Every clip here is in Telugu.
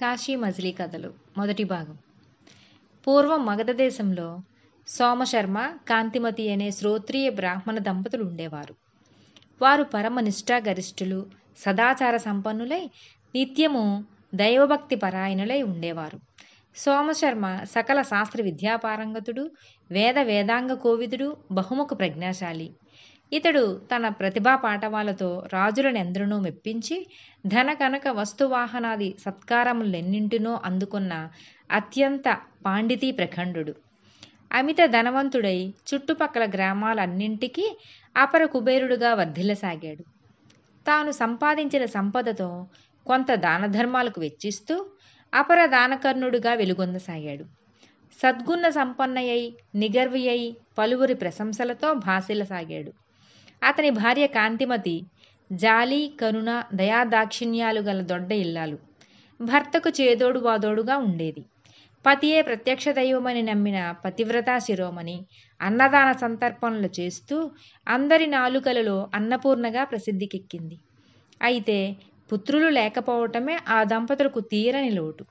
కాశీ మజిలీ కథలు మొదటి భాగం పూర్వం మగధ దేశంలో సోమశర్మ కాంతిమతి అనే శ్రోత్రియ బ్రాహ్మణ దంపతులు ఉండేవారు వారు పరమ నిష్ఠాగరిష్ఠులు సదాచార సంపన్నులై నిత్యము దైవభక్తి పరాయణులై ఉండేవారు సోమశర్మ సకల శాస్త్ర విద్యాపారంగతుడు వేద వేదాంగ కోవిదుడు బహుముఖ ప్రజ్ఞాశాలి ఇతడు తన ప్రతిభా పాటవాలతో రాజులనెందరినూ మెప్పించి ధన కనక వస్తువాహనాది సత్కారములెన్నింటినో అందుకున్న అత్యంత పాండితీ ప్రఖండు అమిత ధనవంతుడై చుట్టుపక్కల గ్రామాలన్నింటికీ అపర కుబేరుడుగా వర్ధిల్లసాగాడు తాను సంపాదించిన సంపదతో కొంత దానధర్మాలకు వెచ్చిస్తూ అపర దానకర్ణుడుగా వెలుగొందసాగాడు సద్గుణ సంపన్నయై నిగర్వియై పలువురి ప్రశంసలతో భాసిల్లసాగాడు అతని భార్య కాంతిమతి జాలి కరుణ దయాదాక్షిణ్యాలు గల దొడ్డ ఇల్లాలు భర్తకు చేదోడు వాదోడుగా ఉండేది పతియే ప్రత్యక్ష దైవమని నమ్మిన పతివ్రత శిరోమణి అన్నదాన సంతర్పణలు చేస్తూ అందరి నాలుకలలో అన్నపూర్ణగా ప్రసిద్ధికెక్కింది అయితే పుత్రులు లేకపోవటమే ఆ దంపతులకు తీరని లోటు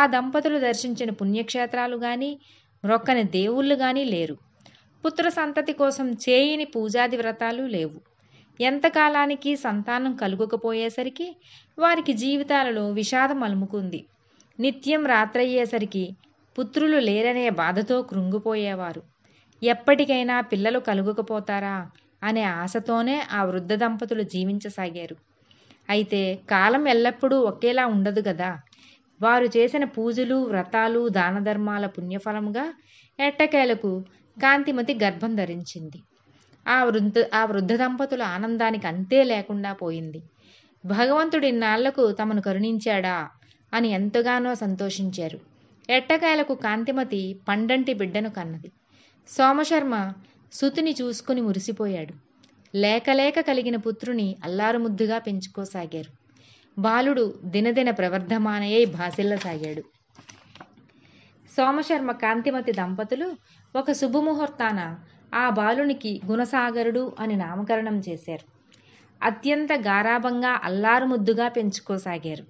ఆ దంపతులు దర్శించిన పుణ్యక్షేత్రాలు కానీ మొక్కని దేవుళ్ళు కానీ లేరు పుత్ర సంతతి కోసం చేయని పూజాది వ్రతాలు లేవు ఎంతకాలానికి సంతానం కలుగకపోయేసరికి వారికి జీవితాలలో విషాదం అలుముకుంది నిత్యం రాత్రయ్యేసరికి పుత్రులు లేరనే బాధతో కృంగిపోయేవారు ఎప్పటికైనా పిల్లలు కలుగకపోతారా అనే ఆశతోనే ఆ వృద్ధ దంపతులు జీవించసాగారు అయితే కాలం ఎల్లప్పుడూ ఒకేలా ఉండదు కదా వారు చేసిన పూజలు వ్రతాలు దానధర్మాల పుణ్యఫలంగా ఎట్టకేలకు కాంతిమతి గర్భం ధరించింది ఆ వృద్ధ ఆ వృద్ధ దంపతుల ఆనందానికి అంతే లేకుండా పోయింది భగవంతుడి నాళ్లకు తమను కరుణించాడా అని ఎంతగానో సంతోషించారు ఎట్టకాయలకు కాంతిమతి పండంటి బిడ్డను కన్నది సోమశర్మ సుతిని చూసుకుని మురిసిపోయాడు లేకలేక కలిగిన పుత్రుని అల్లారుముద్దుగా పెంచుకోసాగారు బాలుడు దినదిన ప్రవర్ధమానయ్యి భాసిల్లసాగాడు సోమశర్మ కాంతిమతి దంపతులు ఒక శుభముహూర్తాన ఆ బాలునికి గుణసాగరుడు అని నామకరణం చేశారు అత్యంత గారాభంగా ముద్దుగా పెంచుకోసాగారు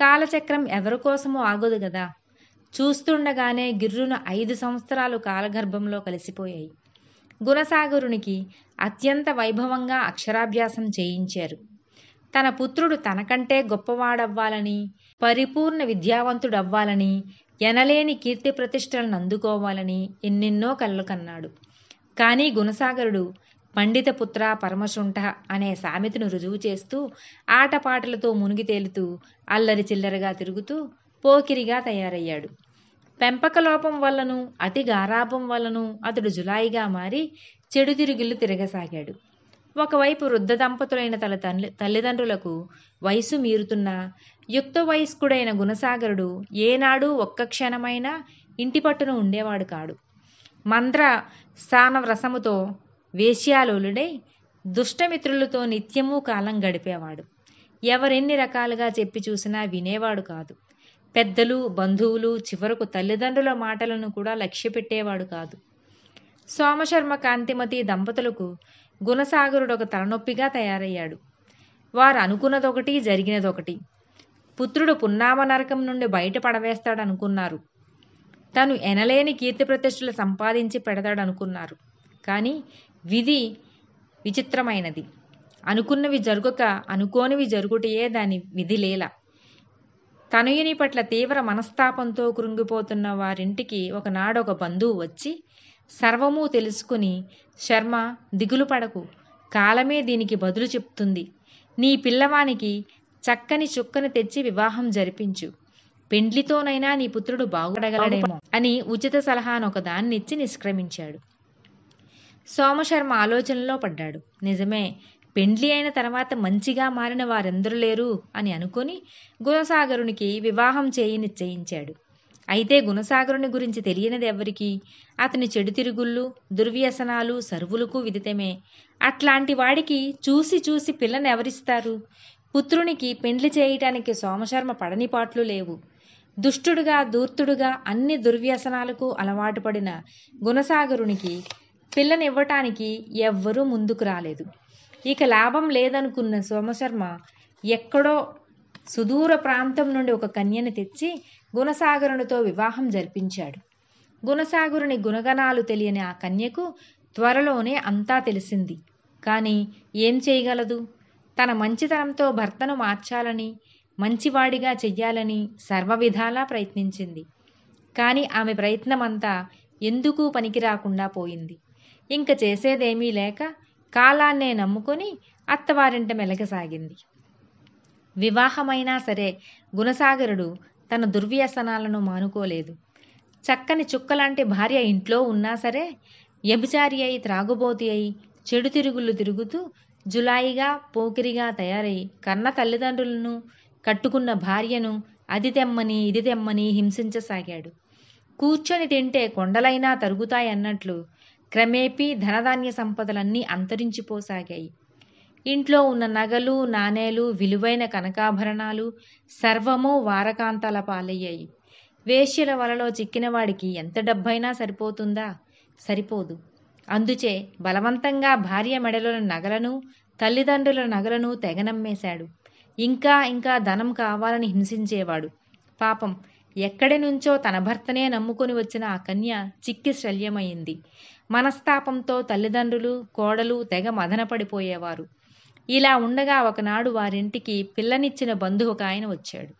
కాలచక్రం ఎవరి కోసమూ ఆగదు కదా చూస్తుండగానే గిర్రున ఐదు సంవత్సరాలు కాలగర్భంలో కలిసిపోయాయి గుణసాగరునికి అత్యంత వైభవంగా అక్షరాభ్యాసం చేయించారు తన పుత్రుడు తనకంటే గొప్పవాడవ్వాలని పరిపూర్ణ విద్యావంతుడవ్వాలని ఎనలేని కీర్తి ప్రతిష్టలను అందుకోవాలని ఎన్నెన్నో కళ్ళు కన్నాడు కానీ గుణసాగరుడు పండితపుత్ర పరమశుంఠ అనే సామెతను రుజువు చేస్తూ ఆటపాటలతో మునిగి తేలుతూ అల్లరి చిల్లరగా తిరుగుతూ పోకిరిగా తయారయ్యాడు పెంపకలోపం వల్లను అతి గారాపం వల్లను అతడు జులాయిగా మారి చెడు తిరగసాగాడు ఒకవైపు వృద్ధ దంపతులైన తల తల్లి తల్లిదండ్రులకు వయసు మీరుతున్న యుక్త వయస్కుడైన గుణసాగరుడు ఏనాడు ఒక్క క్షణమైనా ఇంటి పట్టున ఉండేవాడు కాడు మంద్ర స్థానవ్రసముతో వేశ్యాలోలుడై దుష్టమిత్రులతో నిత్యము కాలం గడిపేవాడు ఎవరెన్ని రకాలుగా చెప్పి చూసినా వినేవాడు కాదు పెద్దలు బంధువులు చివరకు తల్లిదండ్రుల మాటలను కూడా లక్ష్యపెట్టేవాడు కాదు సోమశర్మ కాంతిమతి దంపతులకు గుణసాగరుడు ఒక తలనొప్పిగా తయారయ్యాడు వారు అనుకున్నదొకటి జరిగినదొకటి పుత్రుడు పున్నామ నరకం నుండి బయటపడవేస్తాడనుకున్నారు తను ఎనలేని కీర్తి ప్రతిష్టలు సంపాదించి పెడతాడనుకున్నారు కానీ విధి విచిత్రమైనది అనుకున్నవి జరుగుక అనుకోనివి జరుగుటయే దాని విధి లేల తనయుని పట్ల తీవ్ర మనస్తాపంతో కృంగిపోతున్న వారింటికి ఒకనాడొక బంధువు వచ్చి సర్వము తెలుసుకుని శర్మ దిగులు పడకు కాలమే దీనికి బదులు చెప్తుంది నీ పిల్లవానికి చక్కని చుక్కను తెచ్చి వివాహం జరిపించు పెండ్లితోనైనా నీ పుత్రుడు బాగుపడగలడేమో అని ఉచిత దాన్నిచ్చి నిష్క్రమించాడు సోమశర్మ ఆలోచనలో పడ్డాడు నిజమే పెండ్లి అయిన తర్వాత మంచిగా మారిన వారెందరూ లేరు అని అనుకుని గుణసాగరునికి వివాహం చేయి నిశ్చయించాడు అయితే గుణసాగరుని గురించి తెలియనిది ఎవరికి అతని చెడు తిరుగుళ్ళు దుర్వ్యసనాలు సరువులకు విదితమే అట్లాంటి వాడికి చూసి చూసి పిల్లను ఎవరిస్తారు పుత్రునికి పెండ్లి చేయటానికి సోమశర్మ పడనిపాట్లు లేవు దుష్టుడుగా దూర్తుడుగా అన్ని దుర్వ్యసనాలకు అలవాటు పడిన గుణసాగరునికి పిల్లనివ్వటానికి ఎవ్వరూ ముందుకు రాలేదు ఇక లాభం లేదనుకున్న సోమశర్మ ఎక్కడో సుదూర ప్రాంతం నుండి ఒక కన్యను తెచ్చి గుణసాగరునితో వివాహం జరిపించాడు గుణసాగురుని గుణగణాలు తెలియని ఆ కన్యకు త్వరలోనే అంతా తెలిసింది కానీ ఏం చేయగలదు తన మంచితనంతో భర్తను మార్చాలని మంచివాడిగా చెయ్యాలని సర్వవిధాలా ప్రయత్నించింది కానీ ఆమె ప్రయత్నమంతా ఎందుకు పనికి రాకుండా పోయింది ఇంక చేసేదేమీ లేక కాలాన్నే నమ్ముకొని అత్తవారింట మెలకసాగింది వివాహమైనా సరే గుణసాగరుడు తన దుర్వ్యసనాలను మానుకోలేదు చక్కని చుక్కలాంటి భార్య ఇంట్లో ఉన్నా సరే వ్యభిచారి అయి త్రాగుబోతి అయి చెడు తిరుగులు తిరుగుతూ జులాయిగా పోకిరిగా తయారై కన్న తల్లిదండ్రులను కట్టుకున్న భార్యను అది తెమ్మని ఇది తెమ్మని హింసించసాగాడు కూర్చొని తింటే కొండలైనా తరుగుతాయన్నట్లు క్రమేపీ ధనధాన్య సంపదలన్నీ అంతరించిపోసాగాయి ఇంట్లో ఉన్న నగలు నాణేలు విలువైన కనకాభరణాలు సర్వము వారకాంతాల పాలయ్యాయి వేశ్యల వలలో చిక్కినవాడికి ఎంత డబ్బైనా సరిపోతుందా సరిపోదు అందుచే బలవంతంగా భార్య మెడలోని నగలను తల్లిదండ్రుల నగలను తెగనమ్మేశాడు ఇంకా ఇంకా ధనం కావాలని హింసించేవాడు పాపం ఎక్కడి నుంచో తన భర్తనే నమ్ముకొని వచ్చిన ఆ కన్య చిక్కి శల్యమైంది మనస్తాపంతో తల్లిదండ్రులు కోడలు తెగ మదనపడిపోయేవారు ఇలా ఉండగా ఒకనాడు వారింటికి పిల్లనిచ్చిన బంధువు ఒక ఆయన వచ్చాడు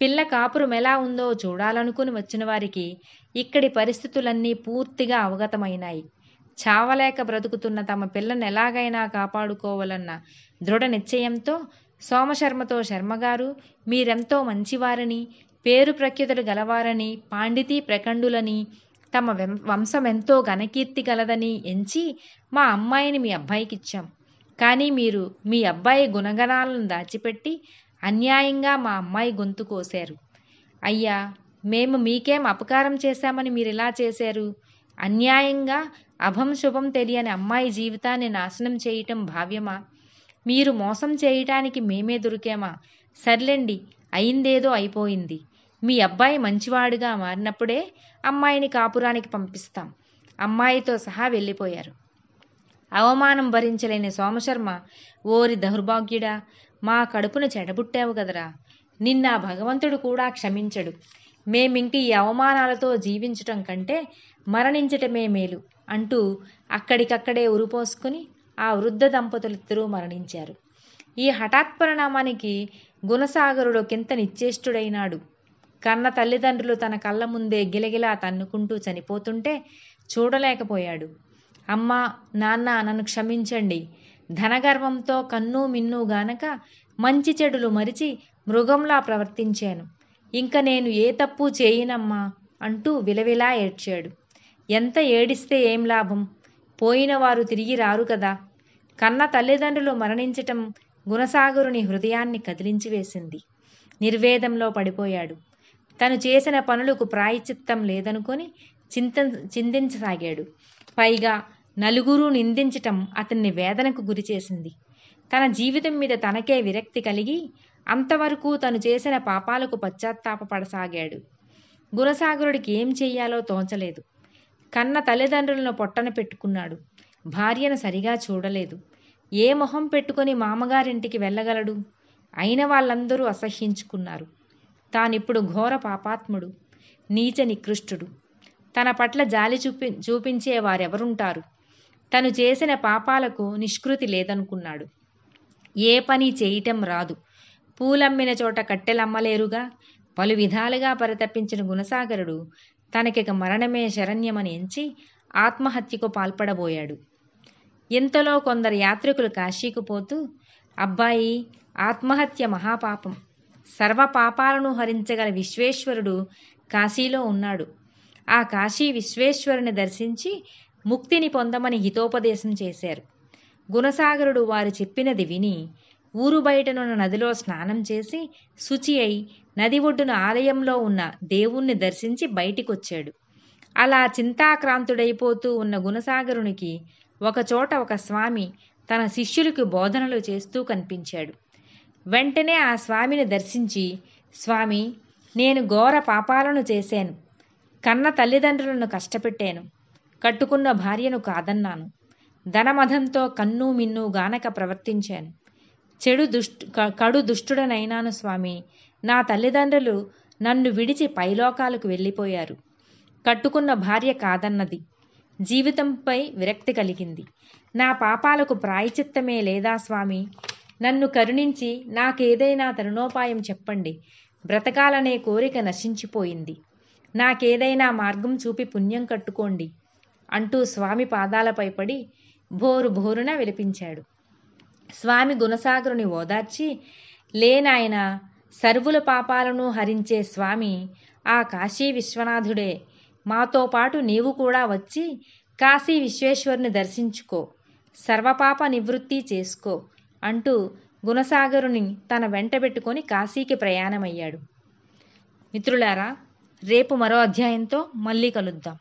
పిల్ల కాపురం ఎలా ఉందో చూడాలనుకుని వచ్చిన వారికి ఇక్కడి పరిస్థితులన్నీ పూర్తిగా అవగతమైనాయి చావలేక బ్రతుకుతున్న తమ పిల్లను ఎలాగైనా కాపాడుకోవాలన్న దృఢ నిశ్చయంతో సోమశర్మతో శర్మగారు మీరెంతో మంచివారని పేరు ప్రఖ్యతలు గలవారని పాండితీ ప్రకండులని తమ వంశం ఎంతో ఘనకీర్తి గలదని ఎంచి మా అమ్మాయిని మీ అబ్బాయికిచ్చాం కానీ మీరు మీ అబ్బాయి గుణగణాలను దాచిపెట్టి అన్యాయంగా మా అమ్మాయి గొంతు కోశారు అయ్యా మేము మీకేం అపకారం చేశామని మీరు ఇలా చేశారు అన్యాయంగా అభం శుభం తెలియని అమ్మాయి జీవితాన్ని నాశనం చేయటం భావ్యమా మీరు మోసం చేయటానికి మేమే దొరికామా సర్లేండి అయిందేదో అయిపోయింది మీ అబ్బాయి మంచివాడుగా మారినప్పుడే అమ్మాయిని కాపురానికి పంపిస్తాం అమ్మాయితో సహా వెళ్ళిపోయారు అవమానం భరించలేని సోమశర్మ ఓరి దౌర్భాగ్యుడా మా కడుపును చెడబుట్టావు కదరా నిన్న భగవంతుడు కూడా క్షమించడు మేమింక ఈ అవమానాలతో జీవించటం కంటే మరణించటమే మేలు అంటూ అక్కడికక్కడే ఉరిపోసుకుని ఆ వృద్ధ దంపతులిద్దరూ మరణించారు ఈ హఠాత్ పరిణామానికి గుణసాగరుడు కింత నిశ్చేష్టుడైనాడు కన్న తల్లిదండ్రులు తన కళ్ళ ముందే గిలగిలా తన్నుకుంటూ చనిపోతుంటే చూడలేకపోయాడు అమ్మా నాన్న నన్ను క్షమించండి ధనగర్వంతో కన్ను మిన్ను గానక మంచి చెడులు మరిచి మృగంలా ప్రవర్తించాను ఇంక నేను ఏ తప్పు చేయనమ్మా అంటూ విలవిలా ఏడ్చాడు ఎంత ఏడిస్తే ఏం లాభం పోయిన వారు తిరిగి రారు కదా కన్న తల్లిదండ్రులు మరణించటం గుణసాగరుని హృదయాన్ని కదిలించివేసింది నిర్వేదంలో పడిపోయాడు తను చేసిన పనులకు ప్రాయచిత్తం లేదనుకొని చింత చింతించసాగాడు పైగా నలుగురు నిందించటం అతన్ని వేదనకు గురిచేసింది తన జీవితం మీద తనకే విరక్తి కలిగి అంతవరకు తను చేసిన పాపాలకు పశ్చాత్తాపడసాగాడు గురసాగరుడికి ఏం చెయ్యాలో తోచలేదు కన్న తల్లిదండ్రులను పొట్టన పెట్టుకున్నాడు భార్యను సరిగా చూడలేదు ఏ మొహం పెట్టుకుని మామగారింటికి వెళ్ళగలడు అయిన వాళ్ళందరూ అసహ్యించుకున్నారు తానిప్పుడు ఘోర పాపాత్ముడు నీచ నికృష్టుడు తన పట్ల జాలి చూపి చూపించే వారెవరుంటారు తను చేసిన పాపాలకు నిష్కృతి లేదనుకున్నాడు ఏ పని చేయటం రాదు పూలమ్మిన చోట కట్టెలమ్మలేరుగా పలు విధాలుగా పరితప్పించిన గుణసాగరుడు తనకిక మరణమే శరణ్యమని ఎంచి ఆత్మహత్యకు పాల్పడబోయాడు ఇంతలో కొందరు యాత్రికులు కాశీకు పోతూ అబ్బాయి ఆత్మహత్య మహాపాపం సర్వ పాపాలను హరించగల విశ్వేశ్వరుడు కాశీలో ఉన్నాడు ఆ కాశీ విశ్వేశ్వరుని దర్శించి ముక్తిని పొందమని హితోపదేశం చేశారు గుణసాగరుడు వారు చెప్పినది విని ఊరు బయటనున్న నదిలో స్నానం చేసి శుచి అయి నది ఒడ్డున ఆలయంలో ఉన్న దేవుణ్ణి దర్శించి బయటికొచ్చాడు అలా చింతాక్రాంతుడైపోతూ ఉన్న గుణసాగరునికి ఒకచోట ఒక స్వామి తన శిష్యులకు బోధనలు చేస్తూ కనిపించాడు వెంటనే ఆ స్వామిని దర్శించి స్వామి నేను ఘోర పాపాలను చేశాను కన్న తల్లిదండ్రులను కష్టపెట్టాను కట్టుకున్న భార్యను కాదన్నాను ధనమధంతో కన్ను మిన్ను గానక ప్రవర్తించాను చెడు దుష్టు కడు దుష్టుడనైనాను స్వామి నా తల్లిదండ్రులు నన్ను విడిచి పైలోకాలకు వెళ్ళిపోయారు కట్టుకున్న భార్య కాదన్నది జీవితంపై విరక్తి కలిగింది నా పాపాలకు ప్రాయచిత్తమే లేదా స్వామి నన్ను కరుణించి నాకేదైనా తరుణోపాయం చెప్పండి బ్రతకాలనే కోరిక నశించిపోయింది నాకేదైనా మార్గం చూపి పుణ్యం కట్టుకోండి అంటూ స్వామి పాదాలపై పడి భోరు భోరున విలిపించాడు స్వామి గుణసాగరుని ఓదార్చి లేనాయన సర్వుల పాపాలను హరించే స్వామి ఆ కాశీ విశ్వనాథుడే మాతో పాటు నీవు కూడా వచ్చి కాశీ విశ్వేశ్వరుని దర్శించుకో సర్వపాప నివృత్తి చేసుకో అంటూ గుణసాగరుని తన వెంటబెట్టుకొని కాశీకి ప్రయాణమయ్యాడు మిత్రులారా రేపు మరో అధ్యాయంతో మళ్ళీ కలుద్దాం